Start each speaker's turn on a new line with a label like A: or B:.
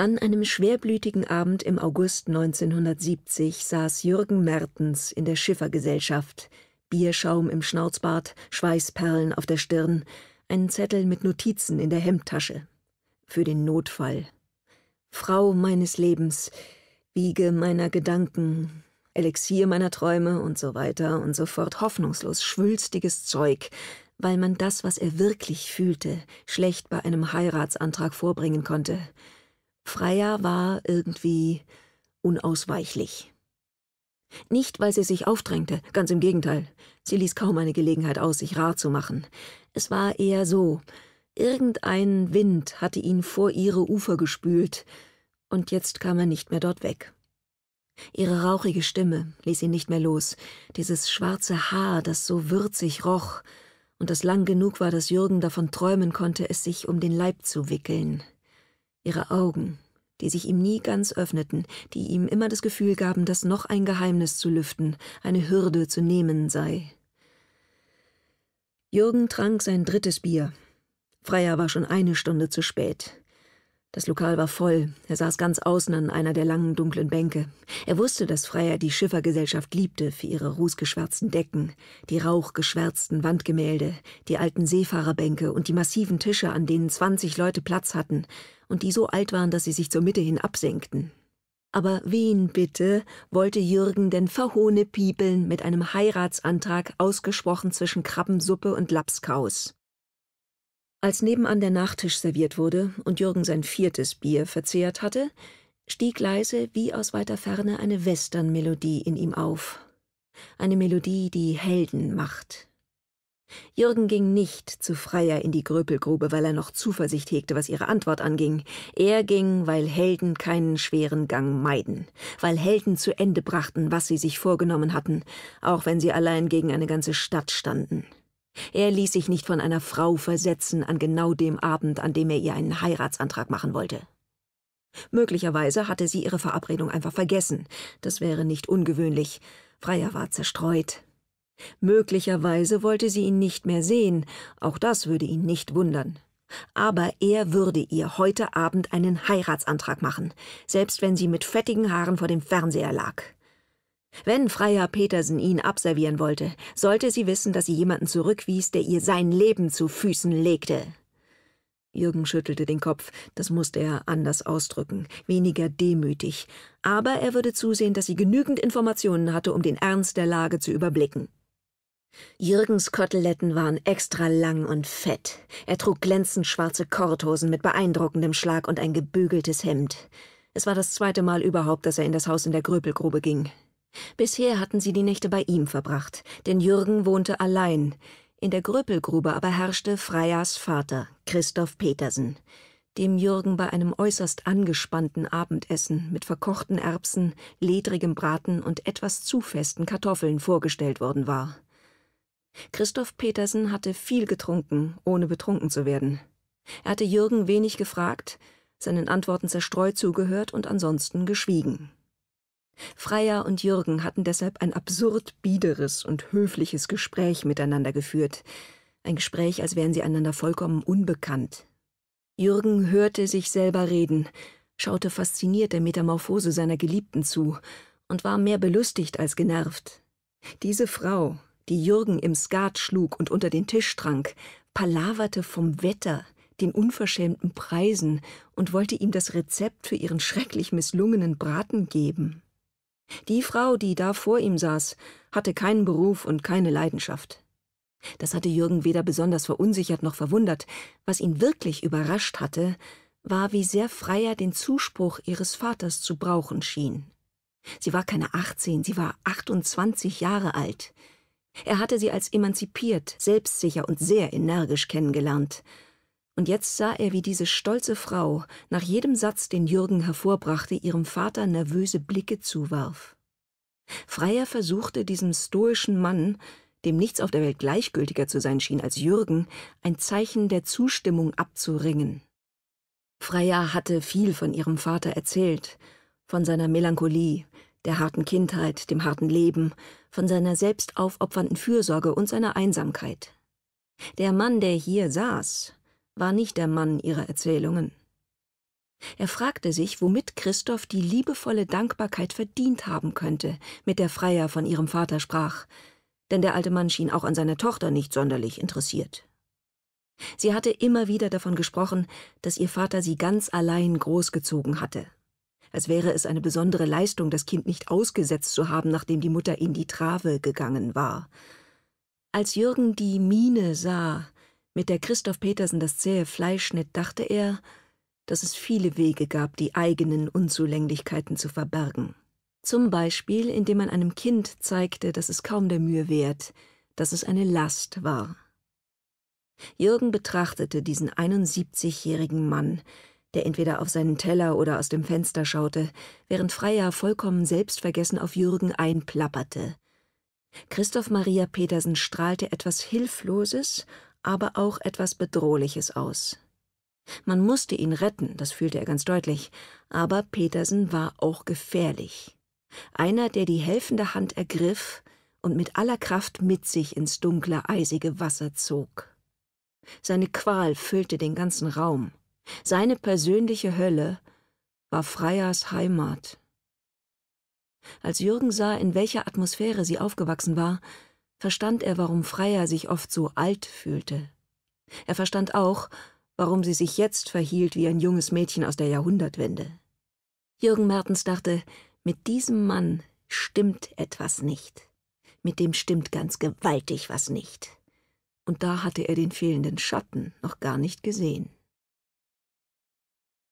A: An einem schwerblütigen Abend im August 1970 saß Jürgen Mertens in der Schiffergesellschaft, Bierschaum im Schnauzbart, Schweißperlen auf der Stirn, einen Zettel mit Notizen in der Hemdtasche. Für den Notfall. Frau meines Lebens, Wiege meiner Gedanken, Elixier meiner Träume und so weiter und so fort, hoffnungslos schwülstiges Zeug, weil man das, was er wirklich fühlte, schlecht bei einem Heiratsantrag vorbringen konnte – Freya war irgendwie unausweichlich. Nicht, weil sie sich aufdrängte, ganz im Gegenteil. Sie ließ kaum eine Gelegenheit aus, sich rar zu machen. Es war eher so, irgendein Wind hatte ihn vor ihre Ufer gespült, und jetzt kam er nicht mehr dort weg. Ihre rauchige Stimme ließ ihn nicht mehr los, dieses schwarze Haar, das so würzig roch, und das lang genug war, dass Jürgen davon träumen konnte, es sich um den Leib zu wickeln ihre Augen, die sich ihm nie ganz öffneten, die ihm immer das Gefühl gaben, dass noch ein Geheimnis zu lüften, eine Hürde zu nehmen sei. Jürgen trank sein drittes Bier. Freier war schon eine Stunde zu spät. Das Lokal war voll. Er saß ganz außen an einer der langen, dunklen Bänke. Er wusste, dass Freier die Schiffergesellschaft liebte für ihre rußgeschwärzten Decken, die rauchgeschwärzten Wandgemälde, die alten Seefahrerbänke und die massiven Tische, an denen zwanzig Leute Platz hatten und die so alt waren, dass sie sich zur Mitte hin absenkten. Aber wen bitte wollte Jürgen denn verhohne piepeln mit einem Heiratsantrag ausgesprochen zwischen Krabbensuppe und Lapskaus? Als nebenan der Nachtisch serviert wurde und Jürgen sein viertes Bier verzehrt hatte, stieg leise wie aus weiter Ferne eine Western-Melodie in ihm auf. Eine Melodie, die Helden macht. Jürgen ging nicht zu Freier in die Gröpelgrube, weil er noch Zuversicht hegte, was ihre Antwort anging. Er ging, weil Helden keinen schweren Gang meiden, weil Helden zu Ende brachten, was sie sich vorgenommen hatten, auch wenn sie allein gegen eine ganze Stadt standen. Er ließ sich nicht von einer Frau versetzen an genau dem Abend, an dem er ihr einen Heiratsantrag machen wollte. Möglicherweise hatte sie ihre Verabredung einfach vergessen. Das wäre nicht ungewöhnlich. Freier war zerstreut. Möglicherweise wollte sie ihn nicht mehr sehen. Auch das würde ihn nicht wundern. Aber er würde ihr heute Abend einen Heiratsantrag machen, selbst wenn sie mit fettigen Haaren vor dem Fernseher lag. Wenn Freiherr Petersen ihn abservieren wollte, sollte sie wissen, dass sie jemanden zurückwies, der ihr sein Leben zu Füßen legte. Jürgen schüttelte den Kopf, das musste er anders ausdrücken, weniger demütig, aber er würde zusehen, dass sie genügend Informationen hatte, um den Ernst der Lage zu überblicken. Jürgens Koteletten waren extra lang und fett. Er trug glänzend schwarze Korthosen mit beeindruckendem Schlag und ein gebügeltes Hemd. Es war das zweite Mal überhaupt, dass er in das Haus in der Gröpelgrube ging. Bisher hatten sie die Nächte bei ihm verbracht, denn Jürgen wohnte allein. In der Gröpelgrube aber herrschte Freyas Vater, Christoph Petersen, dem Jürgen bei einem äußerst angespannten Abendessen mit verkochten Erbsen, ledrigem Braten und etwas zu festen Kartoffeln vorgestellt worden war. Christoph Petersen hatte viel getrunken, ohne betrunken zu werden. Er hatte Jürgen wenig gefragt, seinen Antworten zerstreut zugehört und ansonsten geschwiegen. Freier und Jürgen hatten deshalb ein absurd biederes und höfliches Gespräch miteinander geführt, ein Gespräch, als wären sie einander vollkommen unbekannt. Jürgen hörte sich selber reden, schaute fasziniert der Metamorphose seiner Geliebten zu und war mehr belustigt als genervt. Diese Frau, die Jürgen im Skat schlug und unter den Tisch trank, palaverte vom Wetter, den unverschämten Preisen und wollte ihm das Rezept für ihren schrecklich misslungenen Braten geben. Die Frau, die da vor ihm saß, hatte keinen Beruf und keine Leidenschaft. Das hatte Jürgen weder besonders verunsichert noch verwundert. Was ihn wirklich überrascht hatte, war, wie sehr Freier den Zuspruch ihres Vaters zu brauchen schien. Sie war keine 18, sie war 28 Jahre alt. Er hatte sie als emanzipiert, selbstsicher und sehr energisch kennengelernt – und jetzt sah er, wie diese stolze Frau nach jedem Satz, den Jürgen hervorbrachte, ihrem Vater nervöse Blicke zuwarf. Freier versuchte diesem stoischen Mann, dem nichts auf der Welt gleichgültiger zu sein schien als Jürgen, ein Zeichen der Zustimmung abzuringen. Freier hatte viel von ihrem Vater erzählt, von seiner Melancholie, der harten Kindheit, dem harten Leben, von seiner selbst aufopfernden Fürsorge und seiner Einsamkeit. Der Mann, der hier saß, war nicht der Mann ihrer Erzählungen. Er fragte sich, womit Christoph die liebevolle Dankbarkeit verdient haben könnte, mit der Freier von ihrem Vater sprach, denn der alte Mann schien auch an seiner Tochter nicht sonderlich interessiert. Sie hatte immer wieder davon gesprochen, dass ihr Vater sie ganz allein großgezogen hatte, als wäre es eine besondere Leistung, das Kind nicht ausgesetzt zu haben, nachdem die Mutter in die Trave gegangen war. Als Jürgen die Miene sah, mit der Christoph Petersen das zähe Fleisch schnitt, dachte er, dass es viele Wege gab, die eigenen Unzulänglichkeiten zu verbergen. Zum Beispiel, indem man einem Kind zeigte, dass es kaum der Mühe wert, dass es eine Last war. Jürgen betrachtete diesen 71-jährigen Mann, der entweder auf seinen Teller oder aus dem Fenster schaute, während Freya vollkommen selbstvergessen auf Jürgen einplapperte. Christoph Maria Petersen strahlte etwas Hilfloses aber auch etwas Bedrohliches aus. Man musste ihn retten, das fühlte er ganz deutlich, aber Petersen war auch gefährlich. Einer, der die helfende Hand ergriff und mit aller Kraft mit sich ins dunkle, eisige Wasser zog. Seine Qual füllte den ganzen Raum. Seine persönliche Hölle war Freiers Heimat. Als Jürgen sah, in welcher Atmosphäre sie aufgewachsen war, verstand er, warum Freya sich oft so alt fühlte. Er verstand auch, warum sie sich jetzt verhielt wie ein junges Mädchen aus der Jahrhundertwende. Jürgen Mertens dachte, mit diesem Mann stimmt etwas nicht. Mit dem stimmt ganz gewaltig was nicht. Und da hatte er den fehlenden Schatten noch gar nicht gesehen.